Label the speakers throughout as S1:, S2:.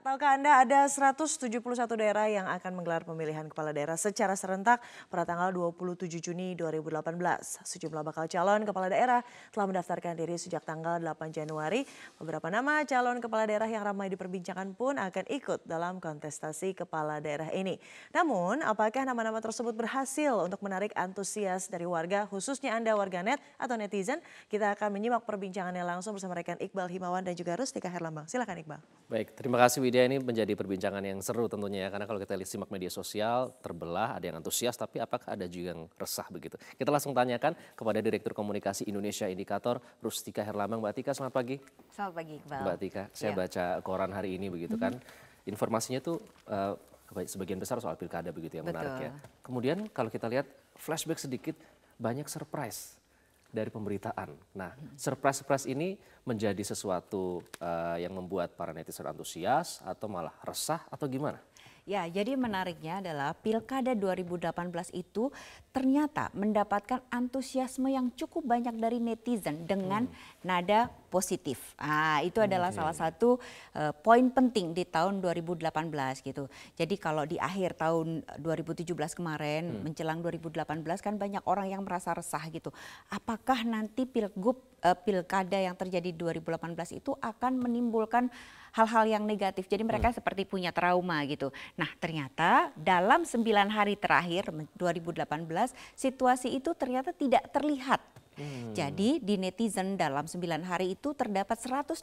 S1: tahukah Anda ada 171 daerah yang akan menggelar pemilihan kepala daerah secara serentak pada tanggal 27 Juni 2018. Sejumlah bakal calon kepala daerah telah mendaftarkan diri sejak tanggal 8 Januari. Beberapa nama calon kepala daerah yang ramai diperbincangkan pun akan ikut dalam kontestasi kepala daerah ini. Namun, apakah nama-nama tersebut berhasil untuk menarik antusias dari warga, khususnya Anda warganet atau netizen? Kita akan menyimak perbincangannya langsung bersama rekan Iqbal Himawan dan juga Rustika Herlambang. Silakan Iqbal.
S2: Baik, terima kasih Widya ini menjadi perbincangan yang seru tentunya ya karena kalau kita simak media sosial terbelah ada yang antusias tapi apakah ada juga yang resah begitu. Kita langsung tanyakan kepada Direktur Komunikasi Indonesia Indikator Rustika Herlambang. Mbak Tika selamat pagi.
S1: Selamat pagi Iqbal. Mbak
S2: Tika, saya ya. baca koran hari ini begitu kan. Mhm. Informasinya tuh uh, sebagian besar soal pilkada begitu yang Betul. menarik ya. Kemudian kalau kita lihat flashback sedikit banyak surprise dari pemberitaan. Nah, surprise-surprise ini menjadi sesuatu uh, yang membuat para netizen antusias atau malah resah atau gimana?
S1: Ya, jadi menariknya adalah Pilkada 2018 itu ternyata mendapatkan antusiasme yang cukup banyak dari netizen dengan hmm. nada positif. Ah, itu hmm, adalah salah satu uh, poin penting di tahun 2018 gitu. Jadi kalau di akhir tahun 2017 kemarin hmm. menjelang 2018 kan banyak orang yang merasa resah gitu. Apakah nanti pilgub uh, pilkada yang terjadi 2018 itu akan menimbulkan hal-hal yang negatif. Jadi mereka hmm. seperti punya trauma gitu. Nah ternyata dalam 9 hari terakhir 2018 situasi itu ternyata tidak terlihat Hmm. Jadi di netizen dalam 9 hari itu terdapat 160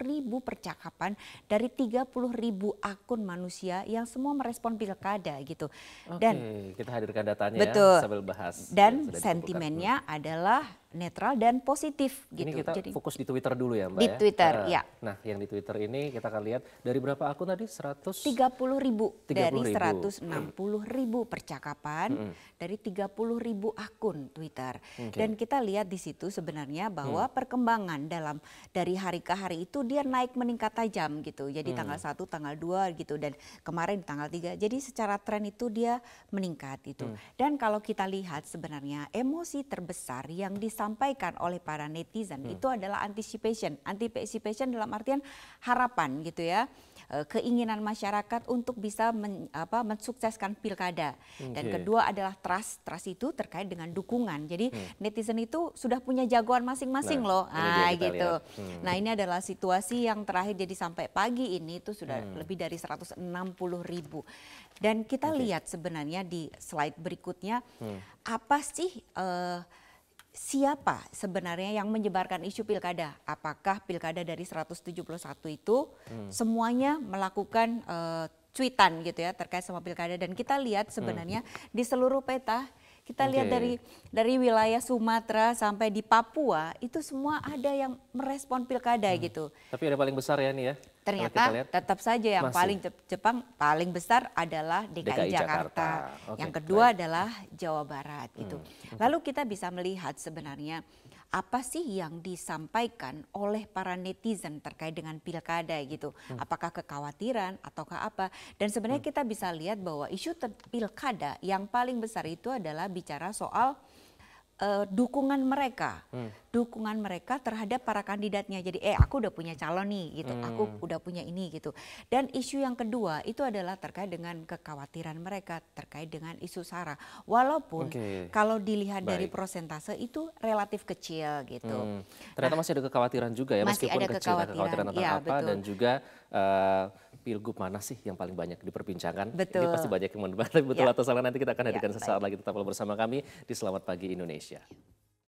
S1: ribu percakapan dari 30 ribu akun manusia yang semua merespon pilkada gitu. Okay. Dan
S2: kita hadirkan datanya ya, betul. ya sambil bahas. Dan sentimennya
S1: adalah netral dan positif gitu. Ini kita Jadi,
S2: fokus di Twitter dulu ya Mbak Di ya? Twitter, uh, ya. Nah yang di Twitter ini kita akan lihat dari berapa akun tadi? 100? 30
S1: ribu. 30 dari ribu. 160 ribu percakapan, -hmm. dari 30 ribu akun Twitter. Okay. Dan kita kita lihat di situ sebenarnya bahwa hmm. perkembangan dalam dari hari ke hari itu dia naik meningkat tajam gitu. Jadi hmm. tanggal 1, tanggal 2 gitu dan kemarin tanggal 3. Jadi secara tren itu dia meningkat itu. Hmm. Dan kalau kita lihat sebenarnya emosi terbesar yang disampaikan oleh para netizen hmm. itu adalah anticipation. Anticipation dalam artian harapan gitu ya. Eh, keinginan masyarakat untuk bisa men, apa, mensukseskan pilkada. Okay. Dan kedua adalah trust, trust itu terkait dengan dukungan. Jadi hmm. netizen itu sudah punya jagoan masing-masing nah, loh. Ah gitu. Hmm. Nah ini adalah situasi yang terakhir jadi sampai pagi ini itu sudah hmm. lebih dari 160 ribu. Dan kita okay. lihat sebenarnya di slide berikutnya hmm. apa sih uh, siapa sebenarnya yang menyebarkan isu pilkada? Apakah pilkada dari 171 itu hmm. semuanya melakukan uh, cuitan gitu ya terkait sama pilkada dan kita lihat hmm. sebenarnya hmm. di seluruh peta kita okay. lihat dari dari wilayah Sumatera sampai di Papua itu semua ada yang merespon pilkada hmm. gitu.
S2: Tapi ada paling besar ya nih ya ternyata tetap
S1: saja yang masih. paling Jepang paling besar adalah DKI, DKI Jakarta. Jakarta. Okay, yang kedua baik. adalah Jawa Barat gitu. hmm, hmm. Lalu kita bisa melihat sebenarnya apa sih yang disampaikan oleh para netizen terkait dengan pilkada gitu. Hmm. Apakah kekhawatiran ataukah apa? Dan sebenarnya hmm. kita bisa lihat bahwa isu pilkada yang paling besar itu adalah bicara soal uh, dukungan mereka, hmm. dukungan mereka terhadap para kandidatnya. Jadi, eh aku udah punya calon nih, gitu. Hmm. Aku udah punya ini, gitu. Dan isu yang kedua itu adalah terkait dengan kekhawatiran mereka terkait dengan isu sara. Walaupun okay. kalau dilihat Baik. dari prosentase itu relatif kecil, gitu. Hmm.
S2: Nah, Ternyata nah, masih ada kekhawatiran juga ya, masih meskipun ada kecil kekhawatiran. kekhawatiran tentang ya, apa betul. dan juga. Uh, pilgub mana sih yang paling banyak diperbincangkan? Betul. Ini pasti banyak yang menebar, ya. betul ya. atau salah nanti kita akan ya, hadirkan ya, sesaat lagi tetap bersama kami di Selamat Pagi Indonesia.